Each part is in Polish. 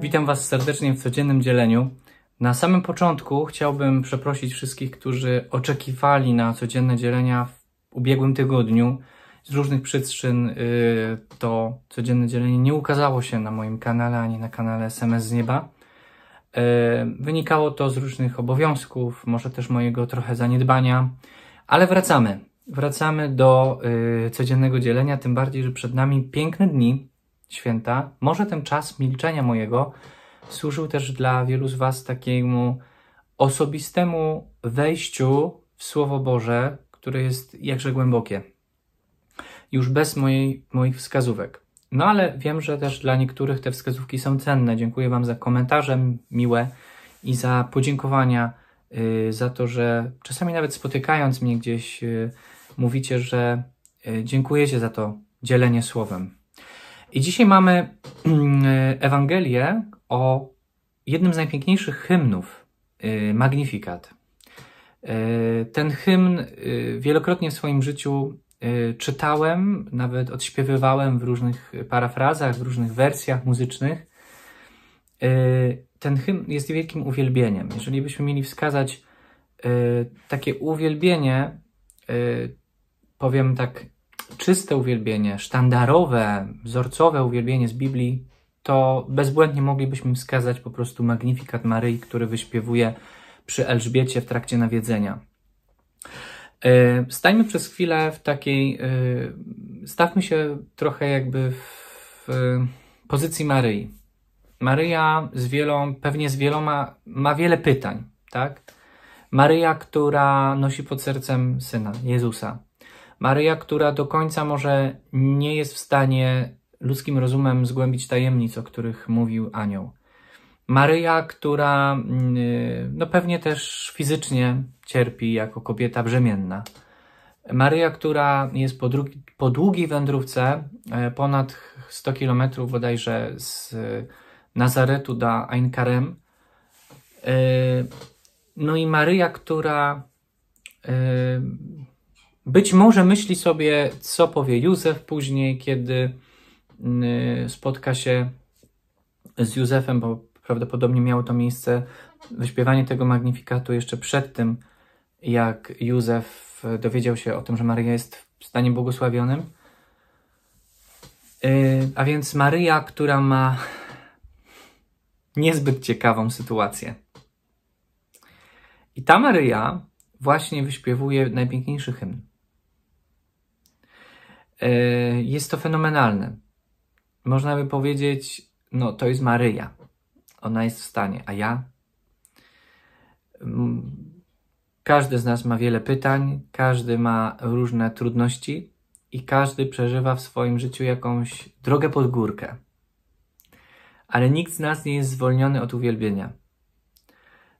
Witam Was serdecznie w codziennym dzieleniu. Na samym początku chciałbym przeprosić wszystkich, którzy oczekiwali na codzienne dzielenia w ubiegłym tygodniu. Z różnych przyczyn y, to codzienne dzielenie nie ukazało się na moim kanale ani na kanale SMS z Nieba. Y, wynikało to z różnych obowiązków, może też mojego trochę zaniedbania, ale wracamy. Wracamy do y, codziennego dzielenia, tym bardziej, że przed nami piękne dni, święta, może ten czas milczenia mojego służył też dla wielu z Was takiemu osobistemu wejściu w Słowo Boże, które jest jakże głębokie. Już bez mojej, moich wskazówek. No ale wiem, że też dla niektórych te wskazówki są cenne. Dziękuję Wam za komentarze miłe i za podziękowania yy, za to, że czasami nawet spotykając mnie gdzieś, yy, mówicie, że yy, dziękujecie za to dzielenie słowem. I dzisiaj mamy mm, e, Ewangelię o jednym z najpiękniejszych hymnów, e, Magnifikat. E, ten hymn wielokrotnie w swoim życiu czytałem, nawet odśpiewywałem w różnych parafrazach, w różnych wersjach muzycznych. Ten hymn jest wielkim uwielbieniem. Jeżeli byśmy mieli wskazać takie uwielbienie, powiem tak czyste uwielbienie, sztandarowe, wzorcowe uwielbienie z Biblii, to bezbłędnie moglibyśmy wskazać po prostu Magnifikat Maryi, który wyśpiewuje przy Elżbiecie w trakcie nawiedzenia. E, stańmy przez chwilę w takiej, e, stawmy się trochę jakby w pozycji Maryi. Maryja z wielą, pewnie z wieloma, ma wiele pytań, tak? Maryja, która nosi pod sercem syna Jezusa, Maryja, która do końca może nie jest w stanie ludzkim rozumem zgłębić tajemnic, o których mówił anioł. Maryja, która mm, y, no pewnie też fizycznie cierpi jako kobieta brzemienna. Maryja, która jest po, drugi, po długiej wędrówce, e, ponad 100 kilometrów bodajże z y, Nazaretu do Ain Karem. Y, no i Maryja, która być może myśli sobie, co powie Józef później, kiedy mm, spotka się z Józefem, bo prawdopodobnie miało to miejsce wyśpiewanie tego magnifikatu jeszcze przed tym, jak Józef dowiedział się o tym, że Maryja jest w stanie błogosławionym. Y, a więc Maryja, która ma niezbyt ciekawą sytuację. I ta Maryja właśnie wyśpiewuje najpiękniejszy hymn. Y, jest to fenomenalne. Można by powiedzieć, no to jest Maryja. Ona jest w stanie, a ja? Mm, każdy z nas ma wiele pytań, każdy ma różne trudności i każdy przeżywa w swoim życiu jakąś drogę pod górkę. Ale nikt z nas nie jest zwolniony od uwielbienia.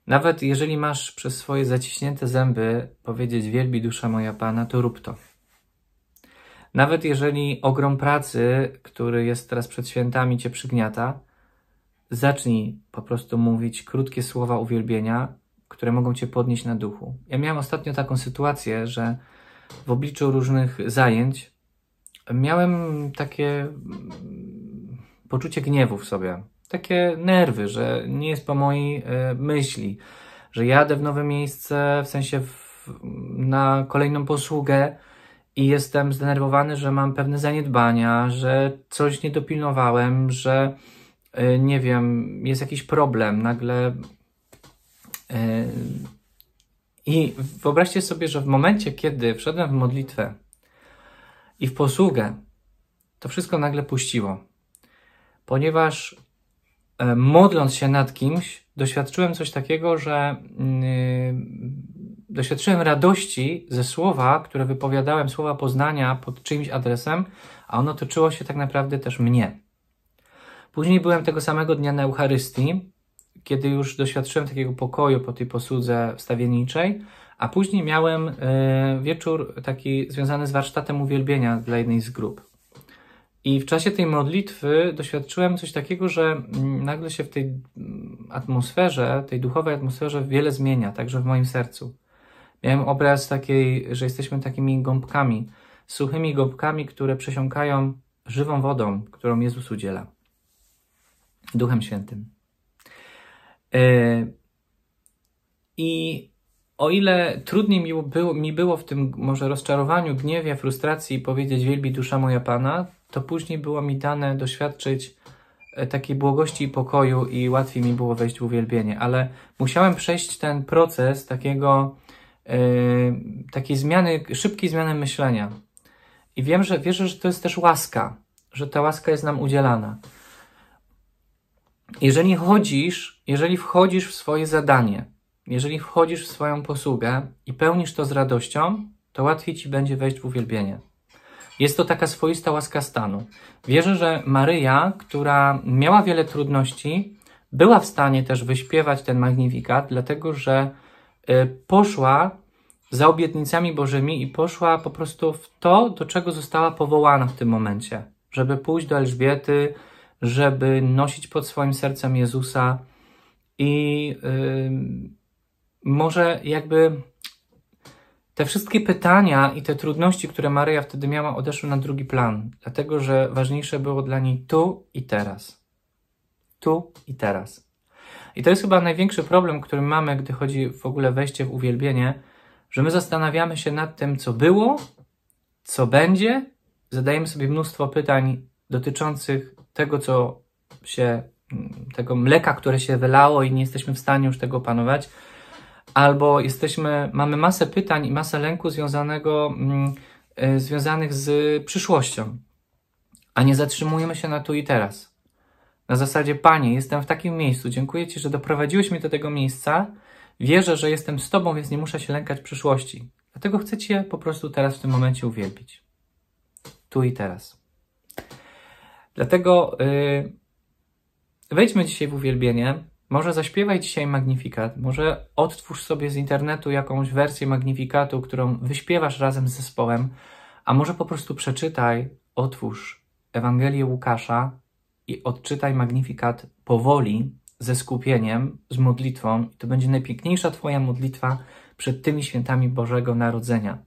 Nawet jeżeli masz przez swoje zaciśnięte zęby powiedzieć wielbi dusza moja Pana, to rób to. Nawet jeżeli ogrom pracy, który jest teraz przed świętami, cię przygniata, zacznij po prostu mówić krótkie słowa uwielbienia, które mogą cię podnieść na duchu. Ja miałem ostatnio taką sytuację, że w obliczu różnych zajęć miałem takie mm, poczucie gniewu w sobie, takie nerwy, że nie jest po mojej y, myśli, że jadę w nowe miejsce, w sensie w, na kolejną posługę i jestem zdenerwowany, że mam pewne zaniedbania, że coś nie dopilnowałem, że y, nie wiem, jest jakiś problem, nagle. Y, I wyobraźcie sobie, że w momencie, kiedy wszedłem w modlitwę i w posługę, to wszystko nagle puściło, ponieważ y, modląc się nad kimś, doświadczyłem coś takiego, że doświadczyłem radości ze słowa, które wypowiadałem, słowa poznania pod czyimś adresem, a ono toczyło się tak naprawdę też mnie. Później byłem tego samego dnia na Eucharystii, kiedy już doświadczyłem takiego pokoju po tej posłudze wstawienniczej, a później miałem e, wieczór taki związany z warsztatem uwielbienia dla jednej z grup. I w czasie tej modlitwy doświadczyłem coś takiego, że mm, nagle się w tej mm, atmosferze, tej duchowej atmosferze wiele zmienia, także w moim sercu. Miałem obraz takiej, że jesteśmy takimi gąbkami, suchymi gąbkami, które przesiąkają żywą wodą, którą Jezus udziela. Duchem Świętym. E, I o ile trudniej mi było, mi było w tym może rozczarowaniu, gniewie, frustracji powiedzieć wielbi dusza moja Pana, to później było mi dane doświadczyć e, takiej błogości i pokoju i łatwiej mi było wejść w uwielbienie, ale musiałem przejść ten proces takiego Y, takiej zmiany, szybkiej zmiany myślenia. I wiem, że wierzę, że to jest też łaska, że ta łaska jest nam udzielana. Jeżeli chodzisz, jeżeli wchodzisz w swoje zadanie, jeżeli wchodzisz w swoją posługę i pełnisz to z radością, to łatwiej ci będzie wejść w uwielbienie. Jest to taka swoista łaska stanu. Wierzę, że Maryja, która miała wiele trudności, była w stanie też wyśpiewać ten magnifikat, dlatego że y, poszła za obietnicami Bożymi i poszła po prostu w to, do czego została powołana w tym momencie, żeby pójść do Elżbiety, żeby nosić pod swoim sercem Jezusa i yy, może jakby te wszystkie pytania i te trudności, które Maryja wtedy miała, odeszły na drugi plan, dlatego że ważniejsze było dla niej tu i teraz. Tu i teraz. I to jest chyba największy problem, który mamy, gdy chodzi w ogóle wejście w uwielbienie, że my zastanawiamy się nad tym, co było, co będzie, zadajemy sobie mnóstwo pytań dotyczących tego, co się, tego mleka, które się wylało i nie jesteśmy w stanie już tego opanować, albo jesteśmy, mamy masę pytań i masę lęku związanego, yy, związanych z przyszłością, a nie zatrzymujemy się na tu i teraz. Na zasadzie, Panie, jestem w takim miejscu, dziękuję Ci, że doprowadziłeś mnie do tego miejsca, Wierzę, że jestem z Tobą, więc nie muszę się lękać przyszłości. Dlatego chcę Cię po prostu teraz w tym momencie uwielbić. Tu i teraz. Dlatego yy, wejdźmy dzisiaj w uwielbienie. Może zaśpiewaj dzisiaj magnifikat, może odtwórz sobie z internetu jakąś wersję magnifikatu, którą wyśpiewasz razem z zespołem, a może po prostu przeczytaj, otwórz Ewangelię Łukasza i odczytaj magnifikat powoli, ze skupieniem, z modlitwą. I to będzie najpiękniejsza Twoja modlitwa przed tymi świętami Bożego Narodzenia,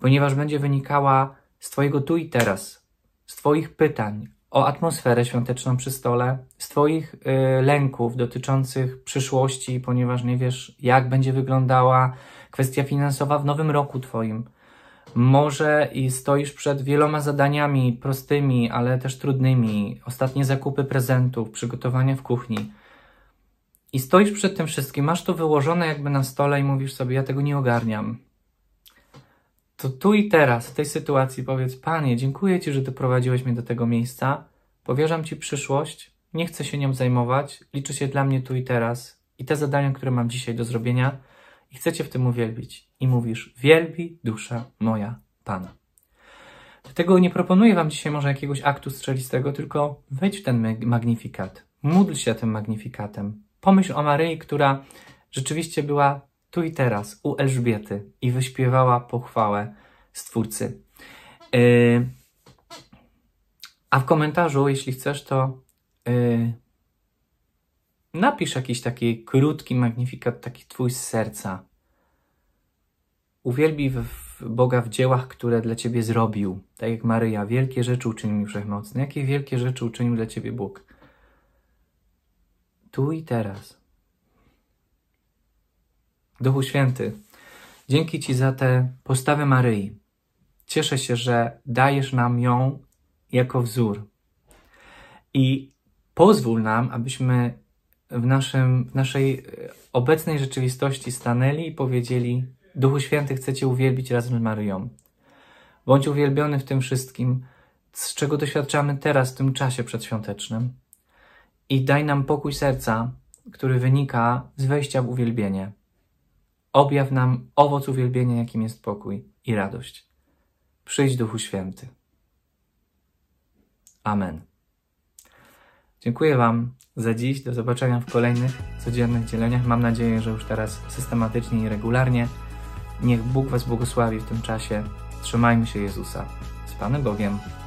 ponieważ będzie wynikała z Twojego tu i teraz, z Twoich pytań o atmosferę świąteczną przy stole, z Twoich y, lęków dotyczących przyszłości, ponieważ nie wiesz, jak będzie wyglądała kwestia finansowa w nowym roku Twoim. Może i stoisz przed wieloma zadaniami prostymi, ale też trudnymi, ostatnie zakupy prezentów, przygotowania w kuchni. I stoisz przed tym wszystkim, masz to wyłożone jakby na stole i mówisz sobie: Ja tego nie ogarniam. To tu i teraz, w tej sytuacji powiedz: Panie, dziękuję Ci, że doprowadziłeś mnie do tego miejsca. Powierzam Ci przyszłość, nie chcę się nią zajmować, liczy się dla mnie tu i teraz i te zadania, które mam dzisiaj do zrobienia i chcecie w tym uwielbić. I mówisz, wielbi dusza moja Pana. Dlatego nie proponuję Wam dzisiaj może jakiegoś aktu strzelistego, tylko wejdź w ten magnifikat. Módl się tym magnifikatem. Pomyśl o Maryi, która rzeczywiście była tu i teraz u Elżbiety i wyśpiewała pochwałę Stwórcy. Yy, a w komentarzu, jeśli chcesz, to yy, Napisz jakiś taki krótki magnifikat, taki twój z serca. Uwielbi w, w Boga w dziełach, które dla ciebie zrobił. Tak jak Maryja, wielkie rzeczy uczynił mi wszechmocny. Jakie wielkie rzeczy uczynił dla ciebie Bóg? Tu i teraz. Duchu Święty, dzięki Ci za tę postawę Maryi. Cieszę się, że dajesz nam ją jako wzór. I pozwól nam, abyśmy w, naszym, w naszej e, obecnej rzeczywistości stanęli i powiedzieli: Duchu Święty, chcę Cię uwielbić razem z Marią. Bądź uwielbiony w tym wszystkim, z czego doświadczamy teraz, w tym czasie przedświątecznym. I daj nam pokój serca, który wynika z wejścia w uwielbienie. Objaw nam owoc uwielbienia, jakim jest pokój i radość. Przyjdź, Duchu Święty. Amen. Dziękuję Wam za dziś. Do zobaczenia w kolejnych codziennych dzieleniach. Mam nadzieję, że już teraz systematycznie i regularnie. Niech Bóg Was błogosławi w tym czasie. Trzymajmy się Jezusa. Z Panem Bogiem.